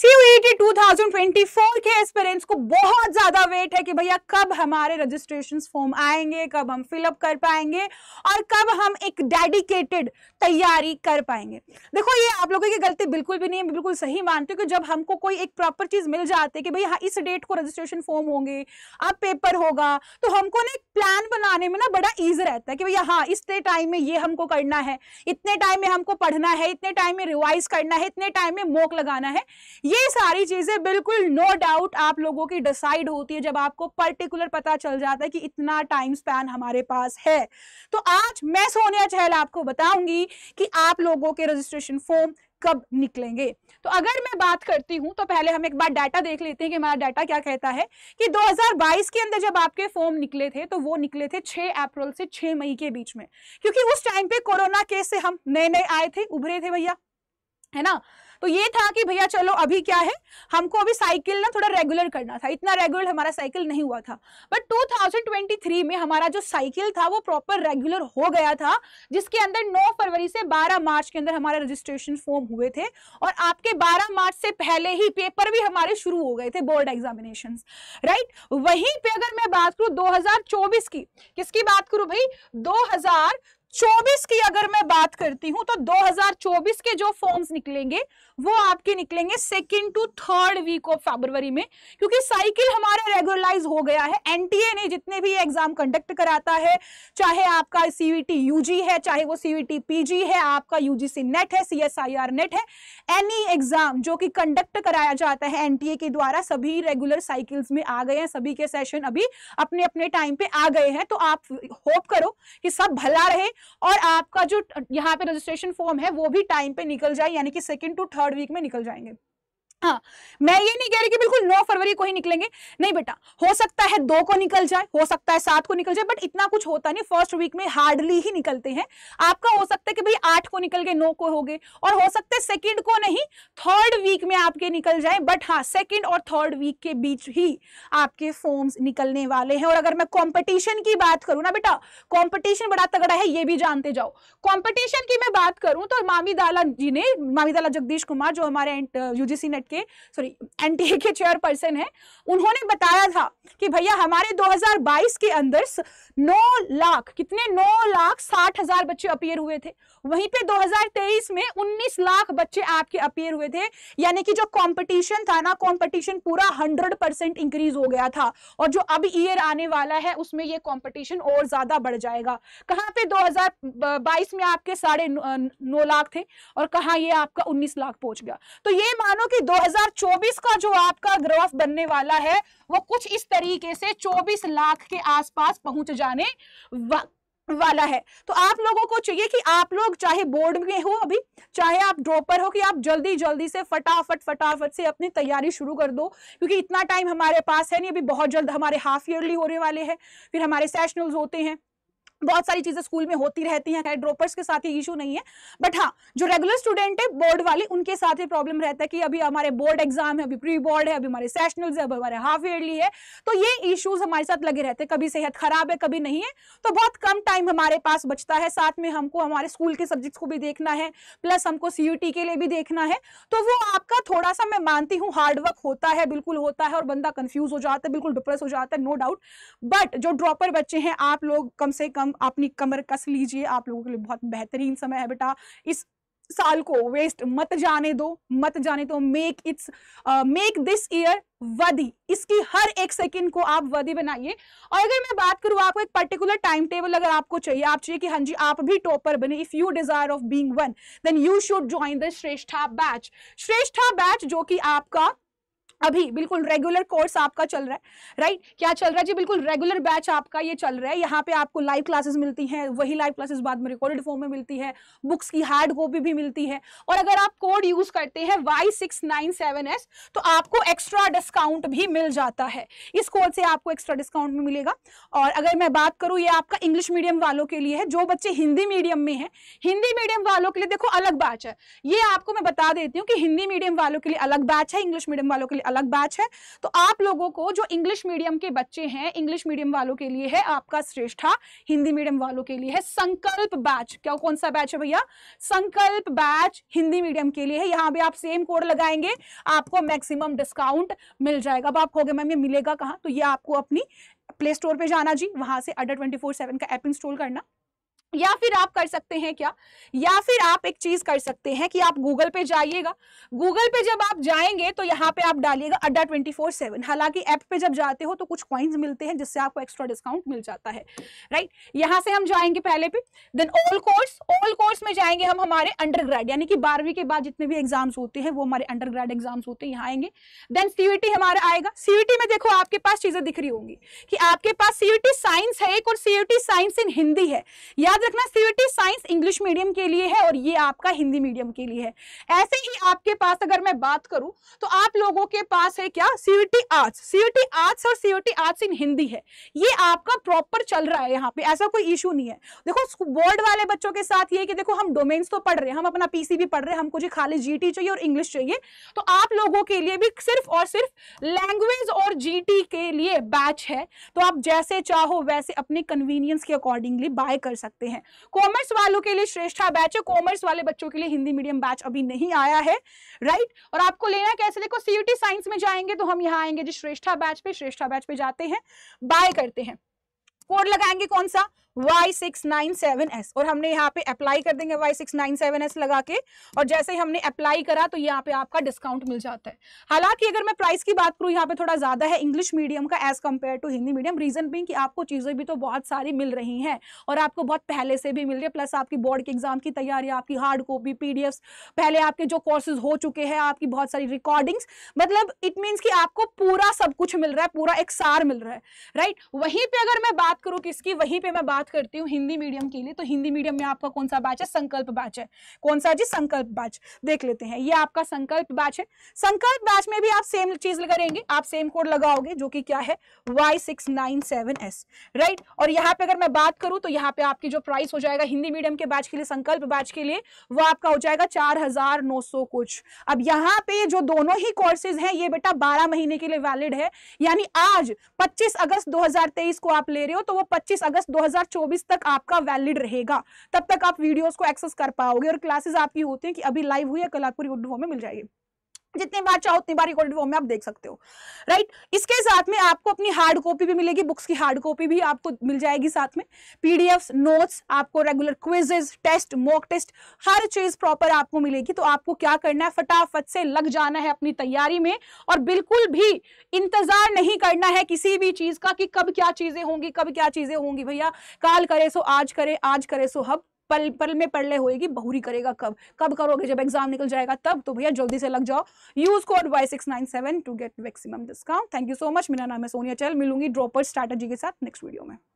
CUET 2024 के aspirants को बहुत ज्यादा वेट है कि भैया कब हमारे रजिस्ट्रेशन फॉर्म आएंगे कब हम फिलअप कर पाएंगे और कब हम एक डेडिकेटेड तैयारी कर पाएंगे देखो ये आप लोगों की गलती बिल्कुल भी नहीं है बिल्कुल सही मानती हूँ कि जब हमको कोई एक प्रॉपर चीज मिल जाती है कि भैया हाँ, इस डेट को रजिस्ट्रेशन फॉर्म होंगे अब पेपर होगा तो हमको ना एक प्लान बनाने में ना बड़ा ईजी रहता है कि भैया हाँ इतने टाइम में ये हमको करना है इतने टाइम में हमको पढ़ना है इतने टाइम में रिवाइज करना है इतने टाइम में मोक लगाना है ये सारी चीजें बिल्कुल नो no डाउट आप लोगों की डिसाइड होती है जब आपको पर्टिकुलर पता चल जाता है कि इतना टाइम स्पैन हमारे पास है तो आज मैं सोनिया चहल आपको बताऊंगी कि आप लोगों के रजिस्ट्रेशन फॉर्म कब निकलेंगे तो अगर मैं बात करती हूं तो पहले हम एक बार डाटा देख लेते हैं कि हमारा डाटा क्या कहता है कि 2022 के अंदर जब आपके फॉर्म निकले थे तो वो निकले थे 6 अप्रैल से 6 मई के बीच में क्योंकि उस टाइम पे कोरोना केस से हम नए नए आए थे उभरे थे भैया है ना तो ये था कि भैया चलो अभी क्या है हमको अभी साइकिल ना थोड़ा रेगुलर करना था इतना रेगुलर हमारा साइकिल नहीं हुआ था बट 2023 में हमारा जो साइकिल था वो प्रॉपर रेगुलर हो गया था जिसके अंदर 9 फरवरी से 12 मार्च के अंदर हमारे रजिस्ट्रेशन फॉर्म हुए थे और आपके 12 मार्च से पहले ही पेपर भी हमारे शुरू हो गए थे बोर्ड एग्जामिनेशन राइट वहीं पे अगर मैं बात करूँ दो की किसकी बात करूँ भाई दो 2024 की अगर मैं बात करती हूं तो 2024 के जो फॉर्म्स निकलेंगे वो आपके निकलेंगे second to third week of February में क्योंकि साइकिल हमारा रेगुलराइज हो गया है एनटीए ने जितने भी एग्जाम कंडक्ट कराता है चाहे आपका सीवीटी यूजी है चाहे वो सीवीटी पीजी है आपका यूजीसी नेट है सीएसआईआर नेट है एनी एग्जाम जो कि कंडक्ट कराया जाता है एनटीए के द्वारा सभी रेगुलर साइकिल्स में आ गए हैं सभी के सेशन अभी अपने अपने टाइम पे आ गए हैं तो आप होप करो कि सब भला रहे और आपका जो यहाँ पे रजिस्ट्रेशन फॉर्म है वो भी टाइम पे निकल जाए यानी कि सेकेंड टू थर्ड वीक में निकल जाएंगे हाँ मैं ये नहीं कह रही कि बिल्कुल 9 फरवरी को ही निकलेंगे नहीं बेटा हो सकता है दो को निकल जाए हो सकता है सात को निकल जाए बट इतना कुछ होता नहीं फर्स्ट वीक में हार्डली ही निकलते हैं आपका हो सकता है कि भाई आठ को निकल गए नौ को हो गए और हो सकता है सेकेंड को नहीं थर्ड वीक में आपके निकल जाए बट हाँ सेकेंड और थर्ड वीक के बीच ही आपके फॉर्म्स निकलने वाले हैं और अगर मैं कॉम्पिटिशन की बात करूँ ना बेटा कॉम्पिटिशन बड़ा तगड़ा है ये भी जानते जाओ कॉम्पिटिशन की मैं बात करूँ तो मामी दाला जी ने मामी दाला जगदीश कुमार जो हमारे यूजीसी नेट के सॉरी एनटीए के चेयरपर्सन है उन्होंने बताया था कि भैया हमारे 2022 के अंदर 9 लाख कितने 9 लाख साठ हजार बच्चे अपीयर हुए थे वहीं पे 2023 में 19 लाख बच्चे आपके अपीयर हुए थे यानी कि जो कंपटीशन था ना कंपटीशन पूरा 100 परसेंट इंक्रीज हो गया था और जो अब ईयर आने वाला है उसमें ये कंपटीशन और ज्यादा बढ़ जाएगा कहाँ पे 2022 में आपके साढ़े नौ लाख थे और कहाँ ये आपका 19 लाख पहुंच गया तो ये मानो कि दो 2024 का जो आपका ग्राफ बनने वाला है वो कुछ इस तरीके से 24 लाख के आसपास पहुंच जाने वा, वाला है तो आप लोगों को चाहिए कि आप लोग चाहे बोर्ड में हो अभी चाहे आप ड्रॉपर हो कि आप जल्दी जल्दी से फटाफट फटाफट से अपनी तैयारी शुरू कर दो क्योंकि इतना टाइम हमारे पास है नहीं अभी बहुत जल्द हमारे हाफ ईयरली होने वाले हैं फिर हमारे सेशनल्स होते हैं बहुत सारी चीजें स्कूल में होती रहती हैं ड्रॉपर्स के साथ ये इशू नहीं है बट हाँ जो रेगुलर स्टूडेंट है बोर्ड वाले उनके साथ ये प्रॉब्लम रहता है कि अभी हमारे बोर्ड एग्जाम है अभी प्री बोर्ड है अभी हमारे सेशनल्स है अभी हमारे हाफ ईयरली है तो ये इशूज हमारे साथ लगे रहते हैं कभी सेहत खराब है कभी नहीं है तो बहुत कम टाइम हमारे पास बचता है साथ में हमको हमारे स्कूल के सब्जेक्ट्स को भी देखना है प्लस हमको सी के लिए भी देखना है तो वो आपका थोड़ा सा मैं मानती हूँ हार्डवर्क होता है बिल्कुल होता है और बंदा कंफ्यूज हो जाता है बिल्कुल डिप्रेस हो जाता है नो डाउट बट जो ड्रॉपर बच्चे हैं आप लोग कम से कम अपनी कमर कस लीजिए आप लोगों के लिए बहुत बेहतरीन समय है बेटा इस साल को वेस्ट मत जाने दो मत जाने दो make its make this year वदी इसकी हर एक सेकंड को आप वदी बनाइए और अगर मैं बात करूं आपको एक पर्टिकुलर टाइम टेबल अगर आपको चाहिए आप चाहिए कि हाँ जी आप भी टॉपर बने if you desire of being one then you should join the Shreshtha batch Shreshtha batch जो कि आपका अभी बिल्कुल रेगुलर कोर्स आपका चल रहा है राइट क्या चल रहा है जी बिल्कुल रेगुलर बैच आपका ये चल रहा है यहाँ पे आपको लाइव क्लासेस मिलती हैं वही लाइव क्लासेस बाद में रिकॉर्डेड फॉर्म में मिलती है बुक्स की हार्ड कॉपी भी मिलती है और अगर आप कोड यूज करते हैं Y six nine seven S तो आपको एक्स्ट्रा डिस्काउंट भी मिल जाता है इस कोड से आपको एक्स्ट्रा डिस्काउंट भी मिलेगा और अगर मैं बात करूँ ये आपका इंग्लिश मीडियम वालों के लिए है जो बच्चे हिंदी मीडियम में है हिंदी मीडियम वालों के लिए देखो अलग बैच है ये आपको मैं बता देती हूँ कि हिंदी मीडियम वालों के लिए अलग बैच है इंग्लिश मीडियम वालों के लिए अलग बैच है तो आप लोगों को जो इंग्लिश मीडियम के बच्चे हैं इंग्लिश मीडियम वालों के लिए है आपका श्रेष्ठा हिंदी मीडियम वालों के लिए है संकल्प बैच क्या कौन सा बैच है भैया संकल्प बैच हिंदी मीडियम के लिए है यहाँ भी आप सेम कोड लगाएंगे आपको मैक्सिमम डिस्काउंट मिल जाएगा अब आप कहोगे मैम ये मिलेगा कहाँ तो ये आपको अपनी प्ले स्टोर पर जाना जी वहाँ से अडर ट्वेंटी फोर सेवन का ऐप इंस्टॉल करना या फिर आप कर सकते हैं क्या या फिर आप एक चीज कर सकते हैं कि आप गूगल पे जाइएगा गूगल पे जब आप जाएंगे तो यहाँ पे आप डालिएगा अड्डा ट्वेंटी फोर सेवन हालांकि ऐप पे जब जाते हो तो कुछ क्वाइंस मिलते हैं जिससे आपको एक्स्ट्रा डिस्काउंट मिल जाता है राइट यहाँ से हम जाएंगे पहले पे then all course all course में जाएंगे हम हमारे अंडर यानी कि बारहवीं के बाद जितने भी एग्जाम्स होते हैं वो हमारे अंडर ग्रेड एग्जाम्स होते हैं यहाँ आएंगे देन सीयूटी हमारा आएगा सीयूटी में देखो आपके पास चीजें दिख रही होंगी कि आपके पास सीयूटी साइंस है एक और सीयूटी साइंस इन हिंदी है याद रखना सीवीटी साइंस इंग्लिश मीडियम के लिए है और ये आपका हिंदी मीडियम के लिए है ऐसे ही आपके पास अगर मैं बात करूं तो आप लोगों के पास है क्या सीवीटी आर्ट्स सीवीटी आर्ट्स और सीवीटी आर्ट्स इन हिंदी है ये आपका प्रॉपर चल रहा है यहाँ पे ऐसा कोई इशू नहीं है देखो बोर्ड वाले बच्चों के साथ ये कि देखो हम डोमेन्स तो पढ़ रहे हैं हम अपना पीसी भी पढ़ रहे हैं हमको जी खाली जीटी चाहिए और इंग्लिश चाहिए तो आप लोगों के लिए भी सिर्फ और सिर्फ लैंग्वेज और जीटी के लिए बैच है तो आप जैसे चाहो वैसे अपने कन्वीनियंस के अकॉर्डिंगली बाय कर सकते हैं हैं कॉमर्स वालों के लिए श्रेष्ठा बैच है कॉमर्स वाले बच्चों के लिए हिंदी मीडियम बैच अभी नहीं आया है राइट और आपको लेना कैसे देखो सीयूटी साइंस में जाएंगे तो हम यहाँ आएंगे जो श्रेष्ठा बैच पे श्रेष्ठा बैच पे जाते हैं बाय करते हैं कोड लगाएंगे कौन सा Y six nine seven S और हमने यहाँ पे अप्लाई कर देंगे Y six nine seven S लगा के और जैसे ही हमने अप्लाई करा तो यहाँ पे आपका डिस्काउंट मिल जाता है हालांकि अगर मैं प्राइस की बात करूँ यहाँ पे थोड़ा ज्यादा है इंग्लिश मीडियम का as compare to Hindi medium reason being कि आपको चीजें भी तो बहुत सारी मिल रही हैं और आपको बहुत पहले से भी मिल रही है प्लस आपकी बोर्ड के एग्जाम की तैयारी आपकी हार्ड कॉपी पी पहले आपके जो कोर्सेज हो चुके हैं आपकी बहुत सारी रिकॉर्डिंग्स मतलब इट मीन्स कि आपको पूरा सब कुछ मिल रहा है पूरा एक सार मिल रहा है राइट वहीं पर अगर मैं बात करूँ किसकी वहीं पे मैं बात बात करती हूँ हिंदी मीडियम के लिए तो हिंदी मीडियम में आपका कौन सा बैच है संकल्प बैच है कौन सा जी संकल्प बैच देख लेते हैं ये आपका संकल्प बैच है संकल्प बैच में भी आप सेम चीज करेंगे आप सेम कोड लगाओगे जो कि क्या है वाई राइट और यहाँ पे अगर मैं बात करूँ तो यहाँ पे आपकी जो प्राइस हो जाएगा हिंदी मीडियम के बैच के लिए संकल्प बैच के लिए वो आपका हो जाएगा चार कुछ अब यहाँ पे जो दोनों ही कोर्सेज है ये बेटा बारह महीने के लिए वैलिड है यानी आज पच्चीस अगस्त दो को आप ले रहे हो तो वो पच्चीस अगस्त 2024 तक आपका वैलिड रहेगा तब तक आप वीडियोस को एक्सेस कर पाओगे और क्लासेस आपकी होती हैं कि अभी लाइव हुई है कल आपको रिकॉर्ड में मिल जाएगी जितनी बार चाहो उतनी बार रिकॉर्डेड फॉर्म में आप देख सकते हो राइट इसके साथ में आपको अपनी हार्ड कॉपी भी मिलेगी बुक्स की हार्ड कॉपी भी आपको मिल जाएगी साथ में पीडीएफ नोट्स आपको regular quizzes test mock test हर चीज प्रॉपर आपको मिलेगी तो आपको क्या करना है फटाफट से लग जाना है अपनी तैयारी में और बिल्कुल भी इंतजार नहीं करना है किसी भी चीज का कि कब क्या चीजें होंगी कब क्या चीजें होंगी भैया काल करे सो आज करे आज करे सो हब पल पल में पड़ले होएगी बहुरी करेगा कब कब करोगे जब एग्जाम निकल जाएगा तब तो भैया जल्दी से लग जाओ use code Y six nine seven to get maximum discount thank you so much मेरा नाम है सोनिया चल मिलूंगी ड्रॉपर स्ट्रैटेजी के साथ नेक्स्ट वीडियो में